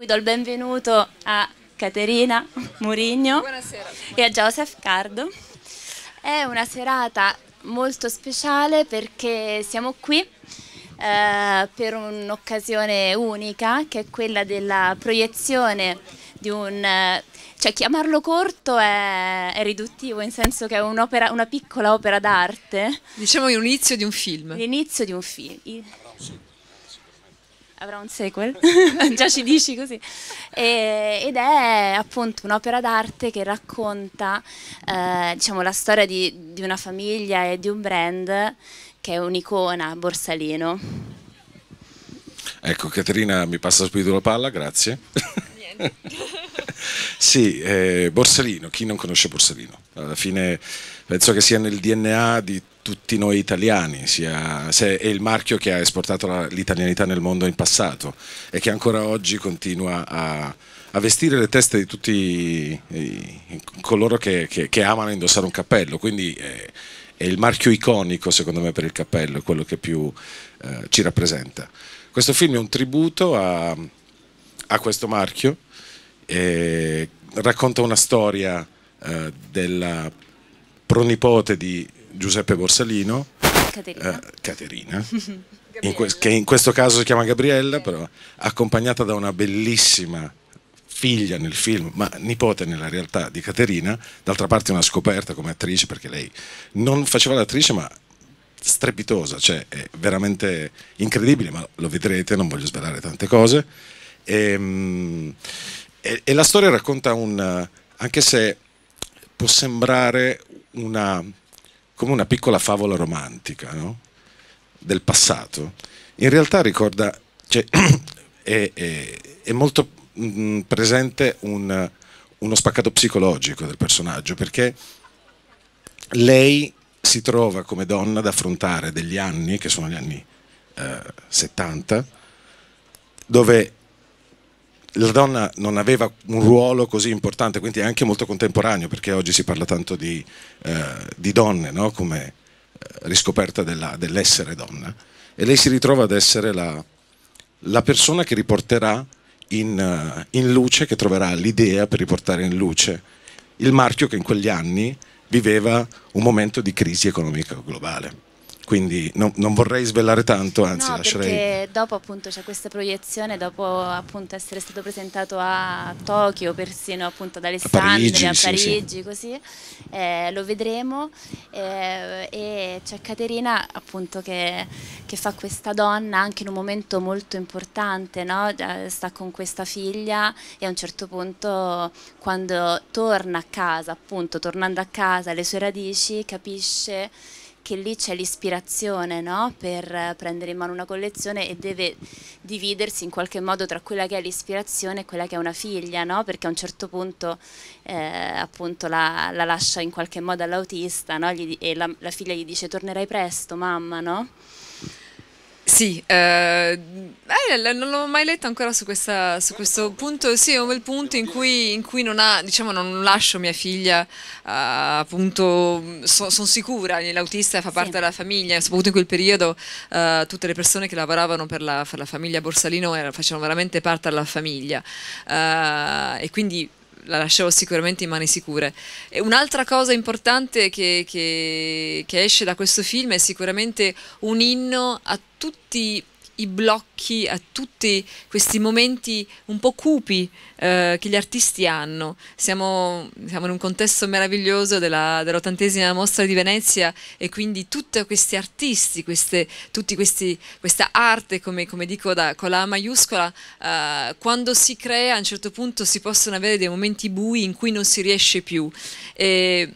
Vi do il benvenuto a Caterina Murigno e a Joseph Cardo. È una serata molto speciale perché siamo qui eh, per un'occasione unica che è quella della proiezione di un... Eh, cioè chiamarlo corto è, è riduttivo, in senso che è un una piccola opera d'arte. Diciamo l'inizio di un film. L'inizio di un film avrà un sequel, già ci dici così, e, ed è appunto un'opera d'arte che racconta eh, diciamo, la storia di, di, una famiglia e di un brand che è un'icona, Borsalino. Ecco, Caterina mi passa subito la palla, grazie. Niente. sì, eh, Borsalino, chi non conosce Borsalino? Alla fine penso che sia nel DNA di tutti noi italiani, sia, è il marchio che ha esportato l'italianità nel mondo in passato e che ancora oggi continua a, a vestire le teste di tutti i, i, coloro che, che, che, amano indossare un cappello, quindi è, eh, è, il marchio iconico secondo me per il cappello, è quello che più eh, ci rappresenta. Questo film è un tributo a, a questo marchio, racconta una storia eh, della pronipote di Giuseppe Borsalino, Caterina, eh, Caterina in che in questo caso si chiama Gabriella, però accompagnata da una bellissima figlia nel film, ma nipote nella realtà di Caterina, d'altra parte una scoperta come attrice perché lei non faceva l'attrice ma strepitosa, cioè è veramente incredibile, ma lo vedrete, non voglio svelare tante cose. E, ehm, e, e la storia racconta un, anche se può sembrare una come una piccola favola romantica no? del passato, in realtà ricorda, cioè, è, è, è, molto mh, mm, presente un, uno spaccato psicologico del personaggio, perché lei si trova come donna ad affrontare degli anni, che sono gli anni eh, 70, dove la donna non aveva un ruolo così importante, quindi è anche molto contemporaneo, perché oggi si parla tanto di, eh, di donne no? come eh, riscoperta dell'essere donna, e lei si ritrova ad essere la, la persona che riporterà in, eh, in luce, che troverà l'idea per riportare in luce il marchio che in quegli anni viveva un momento di crisi economica globale quindi no, non vorrei svelare tanto, anzi no, lascerei... perché dopo appunto c'è questa proiezione, dopo appunto essere stato presentato a Tokyo, persino appunto ad Alessandria, a Parigi, a Parigi sì, così, eh, lo vedremo eh, e c'è Caterina appunto che, che, fa questa donna anche in un momento molto importante, no? sta con questa figlia e a un certo punto quando torna a casa, appunto tornando a casa, alle sue radici, capisce che lì c'è l'ispirazione no? per prendere in mano una collezione e deve dividersi in qualche modo tra quella che è l'ispirazione e quella che è una figlia, no? perché a un certo punto eh, appunto la, la, lascia in qualche modo all'autista no? e la, la, figlia gli dice tornerai presto mamma, no? Sì, eh, eh, non l'ho mai letto ancora su, questa, su, questo punto, sì, è un bel punto in cui, in cui non, ha, diciamo, non, lascio mia figlia, eh, appunto, so, sono sicura, l'autista fa parte sì. della famiglia, soprattutto in quel periodo eh, tutte le persone che lavoravano per la, per la famiglia Borsalino era, facevano veramente parte della famiglia eh, e quindi la lascerò sicuramente in mani sicure. un'altra cosa importante che, che, che esce da questo film è sicuramente un inno a tutti i blocchi, a tutti questi momenti un po' cupi eh, che gli artisti hanno. Siamo, siamo in un contesto meraviglioso dell'ottantesima dell mostra di Venezia e quindi tutti questi artisti, queste, tutti questi, questa arte, come, come, dico da, con la maiuscola, eh, quando si crea a un certo punto si possono avere dei momenti bui in cui non si riesce più. E,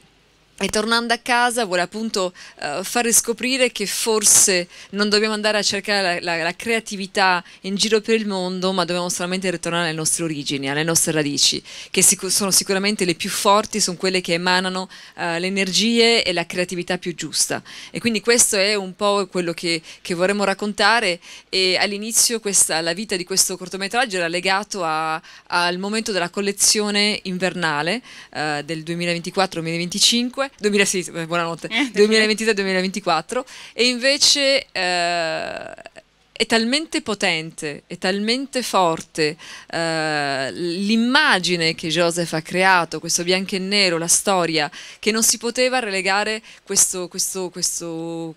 e tornando a casa vuole appunto uh, far riscoprire che forse non dobbiamo andare a cercare la, la, la, creatività in giro per il mondo, ma dobbiamo solamente ritornare alle nostre origini, alle nostre radici, che sic sono sicuramente le più forti, sono quelle che emanano uh, le energie e la creatività più giusta. E quindi questo è un po' quello che, che vorremmo raccontare e all'inizio la vita di questo cortometraggio era legato a, al momento della collezione invernale uh, del 2024-2025 2006, eh, buonanotte, eh, 2023-2024 e invece eh, è talmente potente, è talmente forte eh, l'immagine che Joseph ha creato, questo bianco e nero, la storia, che non si poteva relegare questo, questo, questo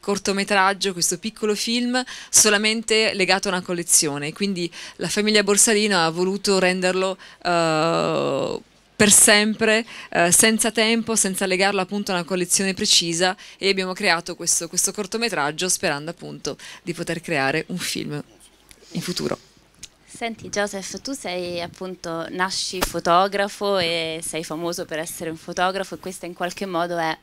cortometraggio, questo piccolo film solamente legato a una collezione. Quindi la famiglia Borsalino ha voluto renderlo uh, per sempre, eh, senza tempo, senza legarlo appunto a una collezione precisa e abbiamo creato questo, questo cortometraggio sperando appunto di poter creare un film in futuro. Senti Joseph, tu sei appunto, nasci fotografo e sei famoso per essere un fotografo e questa in qualche modo è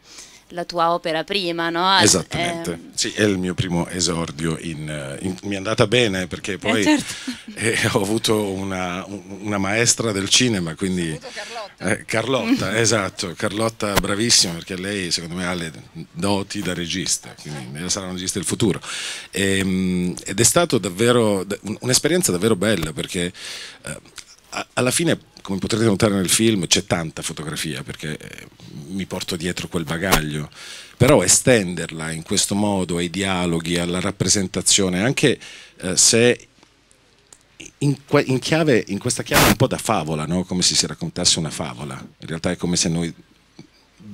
la tua opera prima, no? Esattamente, eh, sì, è il mio primo esordio, in, eh, in, mi è andata bene perché eh, poi eh, certo. eh, ho avuto una, una, maestra del cinema, quindi Carlotta, eh, Carlotta esatto, Carlotta bravissima perché lei secondo me ha le doti da regista, quindi sarà un regista del futuro. E, ehm, ed è stata davvero un'esperienza davvero bella perché alla fine, come potrete notare nel film, c'è tanta fotografia perché eh, mi porto dietro quel bagaglio, però estenderla in questo modo ai dialoghi, alla rappresentazione, anche eh, se in, in, chiave, in, questa chiave un po' da favola, no? come se si raccontasse una favola, in realtà è come se noi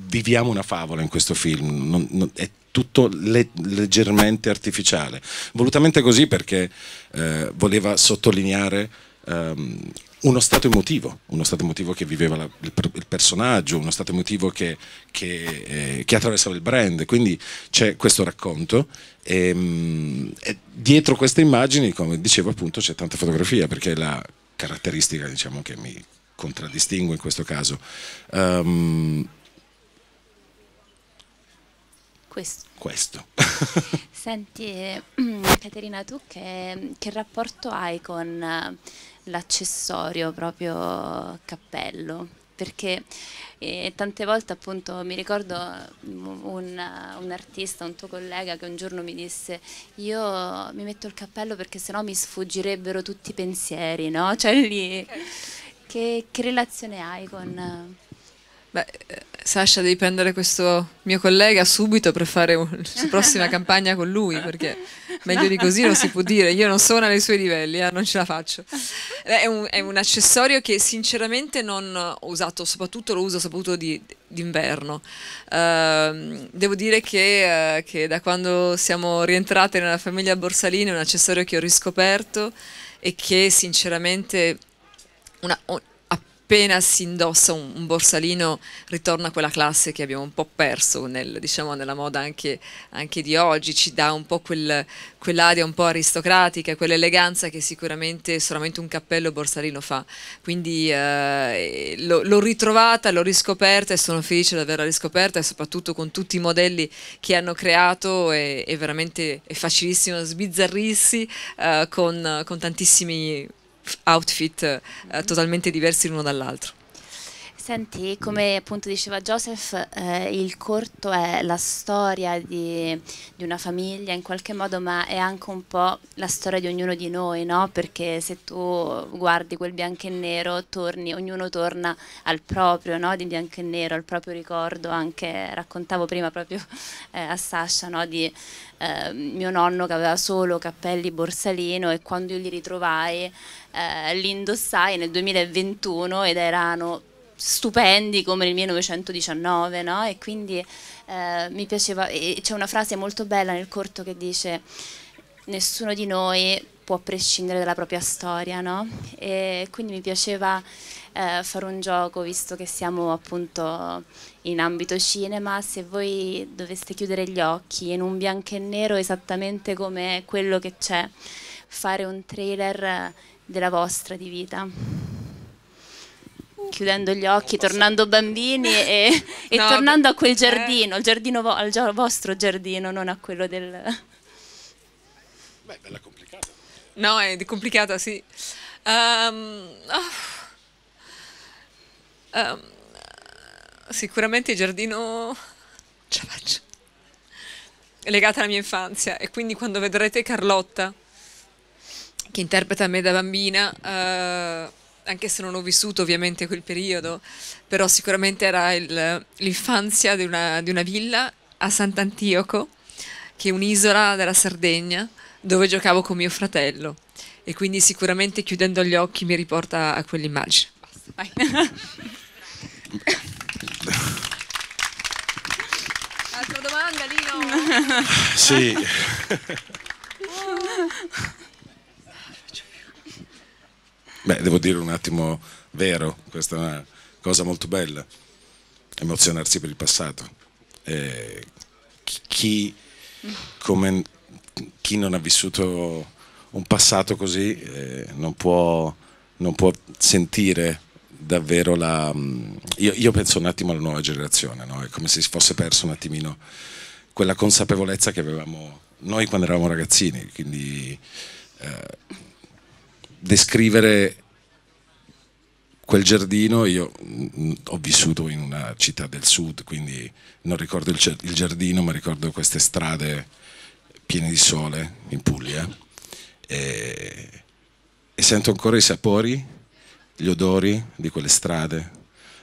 viviamo una favola in questo film, non, non, è tutto le, leggermente artificiale, volutamente così perché eh, voleva sottolineare um, uno stato emotivo, uno stato emotivo che viveva la, il, il, personaggio, uno stato emotivo che, che, eh, che, attraversava il brand. Quindi c'è questo racconto. E, ehm, e dietro queste immagini, come dicevo appunto, c'è tanta fotografia perché è la caratteristica diciamo, che mi contraddistingue in questo caso. Um, questo. Questo. Senti, eh, Caterina, tu che, che, rapporto hai con eh, l'accessorio proprio cappello? Perché eh, tante volte appunto mi ricordo mm, un, un, artista, un tuo collega che un giorno mi disse io mi metto il cappello perché sennò mi sfuggirebbero tutti i pensieri, no? Cioè lì, certo. che, che, relazione hai con... Beh, eh, Sasha, devi prendere questo mio collega subito per fare la prossima campagna con lui, perché meglio di così non si può dire. Io non sono ai suoi livelli, eh, non ce la faccio. È un, è un, accessorio che sinceramente non ho usato, soprattutto lo uso soprattutto d'inverno. Uh, devo dire che, uh, che da quando siamo rientrate nella famiglia Borsalini è un accessorio che ho riscoperto e che sinceramente una, appena si indossa un, un, borsalino ritorna quella classe che abbiamo un po' perso nel, diciamo, nella moda anche, anche, di oggi, ci dà un po' quel, quell'aria un po' aristocratica, quell'eleganza che sicuramente solamente un cappello borsalino fa. Quindi eh, l'ho ritrovata, l'ho riscoperta e sono felice di averla riscoperta e soprattutto con tutti i modelli che hanno creato è, è veramente è facilissimo sbizzarrirsi eh, con, con tantissimi outfit eh, totalmente diversi l'uno dall'altro. Senti, come appunto diceva Joseph, eh, il corto è la storia di, di, una famiglia in qualche modo, ma è anche un po' la storia di ognuno di noi, no? Perché se tu guardi quel bianco e nero, torni, ognuno torna al proprio, no? Di bianco e nero, al proprio ricordo, anche raccontavo prima proprio eh, a Sasha, no? Di eh, mio nonno che aveva solo cappelli borsalino e quando io li ritrovai eh, li indossai nel 2021 ed erano stupendi come nel 1919, no? E quindi eh, mi piaceva, c'è una frase molto bella nel corto che dice nessuno di noi può prescindere dalla propria storia, no? E quindi mi piaceva eh, fare un gioco, visto che siamo appunto in ambito cinema, se voi doveste chiudere gli occhi in un bianco e nero esattamente come quello che c'è, fare un trailer della vostra di vita chiudendo gli occhi, tornando bambini e, e no, tornando a quel eh. giardino, eh. giardino vo al gi vostro giardino, non a quello del... Beh, bella complicata. No, è complicata, sì. Um, oh. um, sicuramente il giardino ce la faccio. È legata alla mia infanzia e quindi quando vedrete Carlotta, che interpreta me da bambina, uh, anche se non ho vissuto ovviamente quel periodo, però sicuramente era l'infanzia di, di una, villa a Sant'Antioco, che è un'isola della Sardegna, dove giocavo con mio fratello. E quindi sicuramente chiudendo gli occhi mi riporta a quell'immagine. Altra domanda, Lino? Sì. Oh. Beh, devo dire un attimo vero, questa è una cosa molto bella, emozionarsi per il passato. Eh, chi, come, chi, non ha vissuto un passato così eh, non, può, non, può, sentire davvero la... Mm, io, io, penso un attimo alla nuova generazione, no? è come se si fosse perso un attimino quella consapevolezza che avevamo noi quando eravamo ragazzini, quindi... Eh, descrivere quel giardino, io mm, ho vissuto in una città del sud, quindi non ricordo il, giardino, ma ricordo queste strade piene di sole in Puglia e, e sento ancora i sapori, gli odori di quelle strade,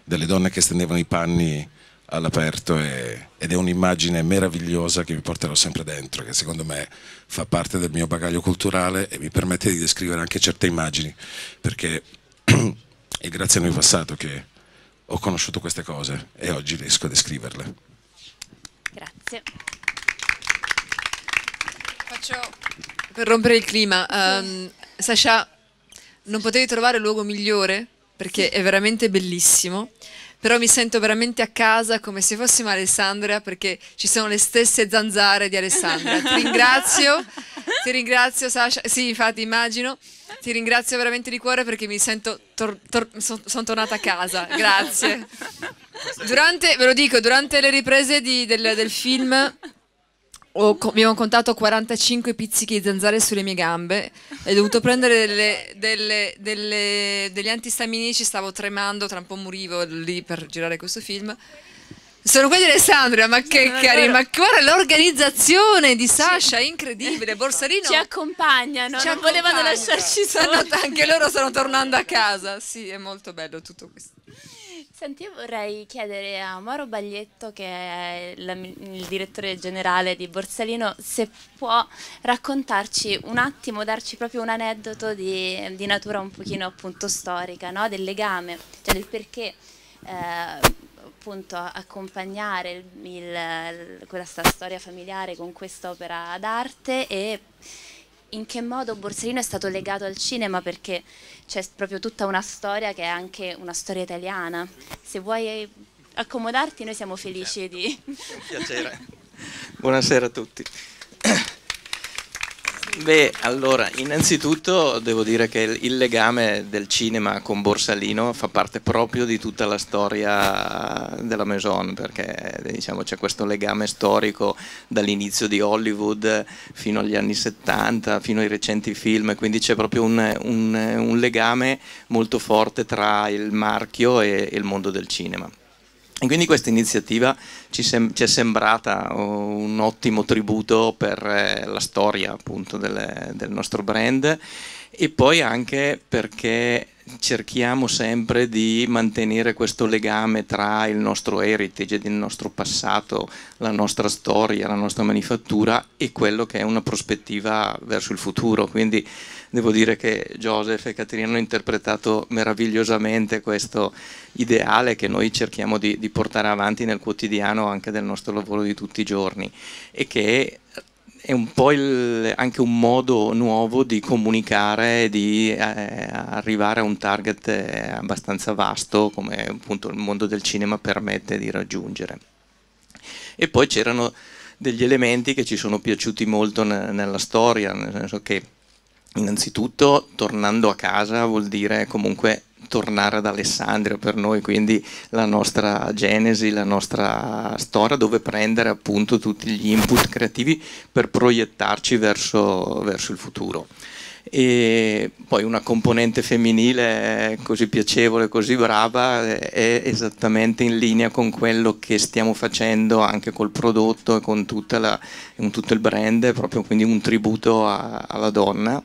delle donne che stendevano i panni all'aperto e, ed è un'immagine meravigliosa che mi porterò sempre dentro, che secondo me fa parte del mio bagaglio culturale e mi permette di descrivere anche certe immagini, perché è grazie al mio passato che ho conosciuto queste cose e oggi riesco a descriverle. Grazie. Faccio per rompere il clima. Um, ehm, Sasha, non potevi trovare luogo migliore perché è veramente bellissimo però mi sento veramente a casa come se fossimo Alessandria perché ci sono le stesse zanzare di Alessandra. Ti ringrazio, ti ringrazio Sasha, sì infatti immagino, ti ringrazio veramente di cuore perché mi sento, tor tor sono son tornata a casa, grazie. Durante, ve lo dico, durante le riprese di, del, del film ho, abbiamo contato 45 pizzichi di zanzare sulle mie gambe e ho dovuto prendere delle, delle, delle, degli antistaminici, stavo tremando, tra un po' morivo lì per girare questo film. Sono quelli di Alessandria, ma che no, cari, ma guarda l'organizzazione di Sasha, incredibile, Borsalino. Ci accompagnano, ci non volevano lasciarci soli. anche loro stanno tornando a casa, sì, è molto bello tutto questo. Senti, io vorrei chiedere a Mauro Baglietto, che è la, il direttore generale di Borsalino, se può raccontarci un attimo, darci proprio un aneddoto di, di natura un pochino appunto storica, no? del legame, cioè del perché eh, appunto accompagnare il, il, questa storia familiare con quest'opera d'arte e in che modo Borsellino è stato legato al cinema perché c'è proprio tutta una storia che è anche una storia italiana. Se vuoi accomodarti noi siamo felici certo. di... Buonasera a tutti. Beh, allora, innanzitutto devo dire che il legame del cinema con Borsalino fa parte proprio di tutta la storia della Maison, perché diciamo, c'è questo legame storico dall'inizio di Hollywood fino agli anni 70, fino ai recenti film, quindi c'è proprio un, un, un legame molto forte tra il marchio e, e il mondo del cinema. E quindi questa iniziativa ci, sem- ci è sembrata uh, un ottimo tributo per eh, la storia appunto delle, del nostro brand e poi anche perché cerchiamo sempre di mantenere questo legame tra il nostro heritage, il nostro passato, la nostra storia, la nostra manifattura e quello che è una prospettiva verso il futuro. Quindi devo dire che Joseph e Caterina hanno interpretato meravigliosamente questo ideale che noi cerchiamo di, di portare avanti nel quotidiano anche del nostro lavoro di tutti i giorni e che è un po' il, anche un modo nuovo di comunicare, di eh, arrivare a un target eh, abbastanza vasto come appunto il mondo del cinema permette di raggiungere. E poi c'erano degli elementi che ci sono piaciuti molto nella storia, nel senso che innanzitutto tornando a casa vuol dire comunque tornare ad Alessandria per noi, quindi la nostra genesi, la nostra storia dove prendere appunto tutti gli input creativi per proiettarci verso, verso il futuro e poi una componente femminile così piacevole, così brava è esattamente in linea con quello che stiamo facendo anche col prodotto e con, la, tutto il brand, proprio quindi un tributo a, alla donna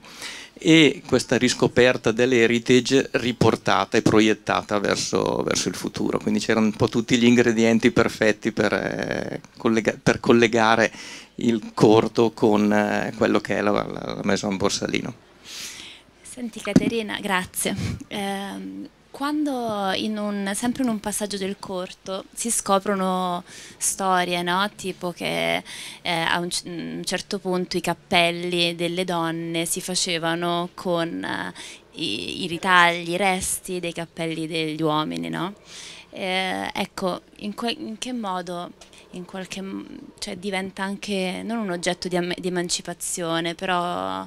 e questa riscoperta dell'heritage riportata e proiettata verso, verso il futuro. Quindi c'erano un po' tutti gli ingredienti perfetti per, eh, collega per collegare il corto con eh, quello che è la, la, la Maison Borsalino. Senti Caterina, grazie. Eh, quando in un, sempre in un passaggio del corto si scoprono storie, no? tipo che eh, a un, un, mm, certo punto i cappelli delle donne si facevano con eh, i, i, ritagli, i resti dei cappelli degli uomini. No? Eh, ecco, in, in, che modo in qualche, cioè, diventa anche non un oggetto di, di emancipazione, però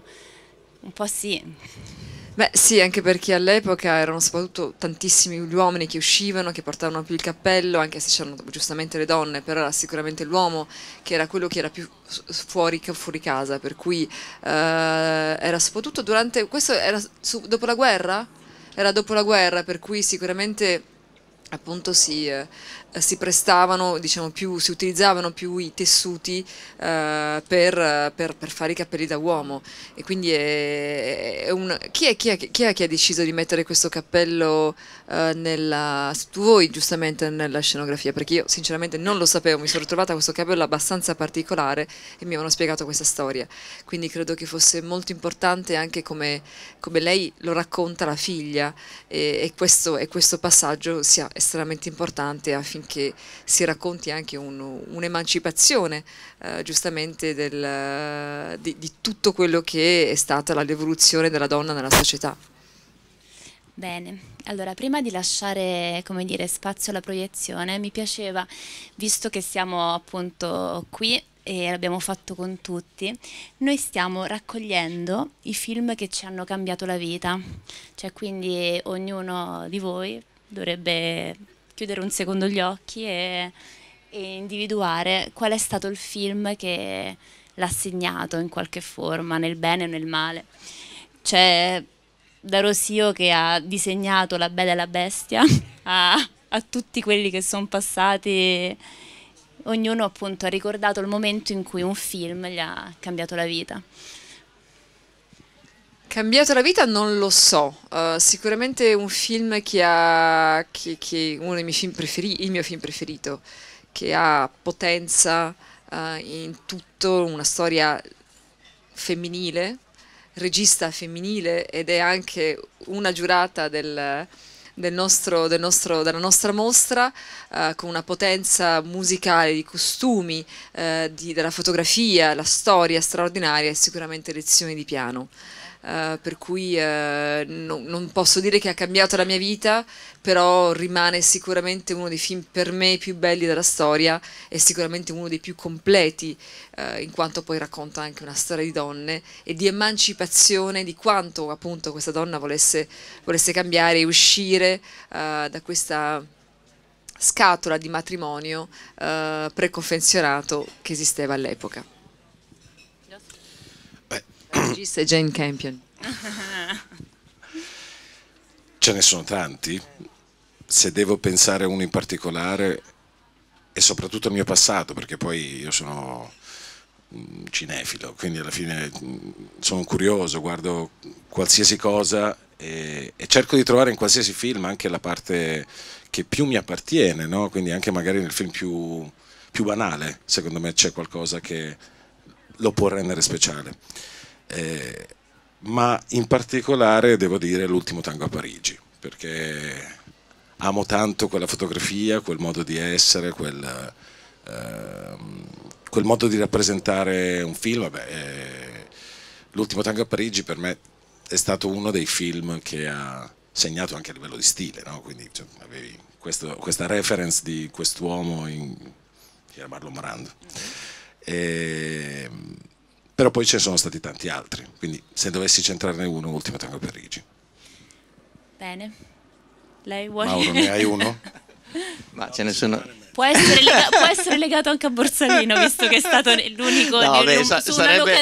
un po' sì. Beh sì, anche perché all'epoca erano soprattutto tantissimi gli uomini che uscivano, che portavano più il cappello, anche se c'erano giustamente le donne, però era sicuramente l'uomo che era quello che era più fuori, fuori casa, per cui eh, era soprattutto durante... questo era su, dopo la guerra? Era dopo la guerra, per cui sicuramente appunto si, eh, eh, si prestavano, diciamo, più, si utilizzavano più i tessuti eh, per, per, per, fare i capelli da uomo. E quindi è, è un... chi, è, chi, è, chi, è, che ha deciso di mettere questo cappello eh, nella... voi giustamente nella scenografia? Perché io sinceramente non lo sapevo, mi sono ritrovata questo cappello abbastanza particolare e mi avevano spiegato questa storia. Quindi credo che fosse molto importante anche come, come lei lo racconta la figlia e, e, questo, e questo passaggio sia estremamente importante affinché anche, si racconti anche un'emancipazione un eh, giustamente del, eh, di, di tutto quello che è stata l'evoluzione della donna nella società. Bene, allora prima di lasciare come dire, spazio alla proiezione, mi piaceva, visto che siamo appunto qui e l'abbiamo fatto con tutti, noi stiamo raccogliendo i film che ci hanno cambiato la vita, cioè quindi ognuno di voi dovrebbe chiudere un secondo gli occhi e, e individuare qual è stato il film che l'ha segnato in qualche forma, nel bene o nel male. C'è da Rosio che ha disegnato La Bella e la Bestia a, a tutti quelli che sono passati, ognuno appunto ha ricordato il momento in cui un film gli ha cambiato la vita. Cambiato la vita non lo so, uh, sicuramente un film che ha, che, che uno dei miei film preferiti, il mio film preferito, che ha potenza uh, in tutto, una storia femminile, regista femminile ed è anche una giurata del, del nostro, del nostro, della nostra mostra eh, con una potenza musicale, di costumi, eh, di, della fotografia, la storia straordinaria e sicuramente lezioni di piano. Eh, per cui uh, eh, no, non posso dire che ha cambiato la mia vita, però rimane sicuramente uno dei film per me più belli della storia e sicuramente uno dei più completi, uh, in quanto poi racconta anche una storia di donne e di emancipazione di quanto appunto questa donna volesse, volesse cambiare e uscire da questa scatola di matrimonio preconfezionato che esisteva all'epoca regista è Jane Campion. Ce ne sono tanti. Se devo pensare a uno in particolare, e soprattutto al mio passato, perché poi io sono mm, cinefilo, quindi alla fine mm, sono curioso, guardo qualsiasi cosa e, e, cerco di trovare in qualsiasi film anche la parte che più mi appartiene, no? quindi anche magari nel film più, più banale, secondo me c'è qualcosa che lo può rendere speciale eh, ma in particolare devo dire l'ultimo tango a Parigi, perché amo tanto quella fotografia, quel modo di essere, quel, eh, quel modo di rappresentare un film. Vabbè, eh, l'ultimo tango a Parigi per me è stato uno dei film che ha segnato anche a livello di stile, no? quindi cioè, avevi questo, questa reference di quest'uomo in, chiamarlo Morando. Mm ehm, -hmm. e, però poi ce ne sono stati tanti altri, quindi se dovessi centrarne uno, l'ultimo tengo per Rigi. Bene, lei vuole... Mauro, ne hai uno? Ma ce ne sono può essere, lega- può essere, legato anche a Borsalino, visto che è stato l'unico no, beh, un, sa- sarebbe,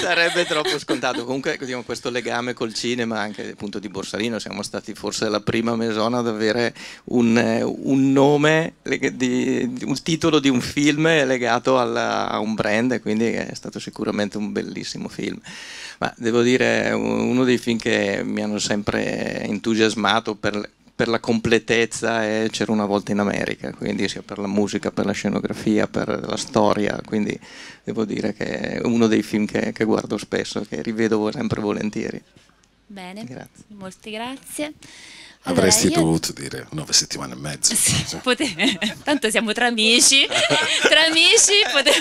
sarebbe, troppo scontato. Comunque diciamo, questo legame col cinema, anche appunto di Borsalino, siamo stati forse la prima mesona ad avere un, eh, un nome, di, un titolo di un film legato alla, a un brand, quindi è stato sicuramente un bellissimo film. Ma devo dire, uno dei film che mi hanno sempre entusiasmato per per la completezza e eh, c'era una volta in America, quindi sia per la musica, per la scenografia, per la storia, quindi devo dire che è uno dei film che, che guardo spesso, che rivedo sempre volentieri. Bene, grazie. molte grazie. Allora, Avresti io... dovuto dire nove settimane e mezzo. Sì, pote... Tanto siamo tra amici, tra amici. Pote...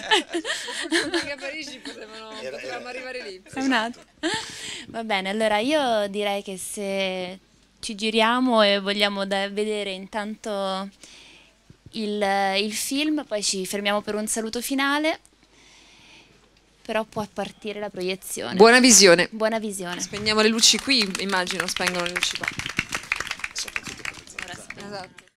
Anche a Parigi potevano, potevamo arrivare lì. Esatto. Va bene, allora io direi che se ci giriamo e vogliamo vedere intanto il, il film, poi ci fermiamo per un saluto finale però può partire la proiezione. Buona visione. Buona visione. Spegniamo le luci qui, immagino, spengono le luci qua. Esatto.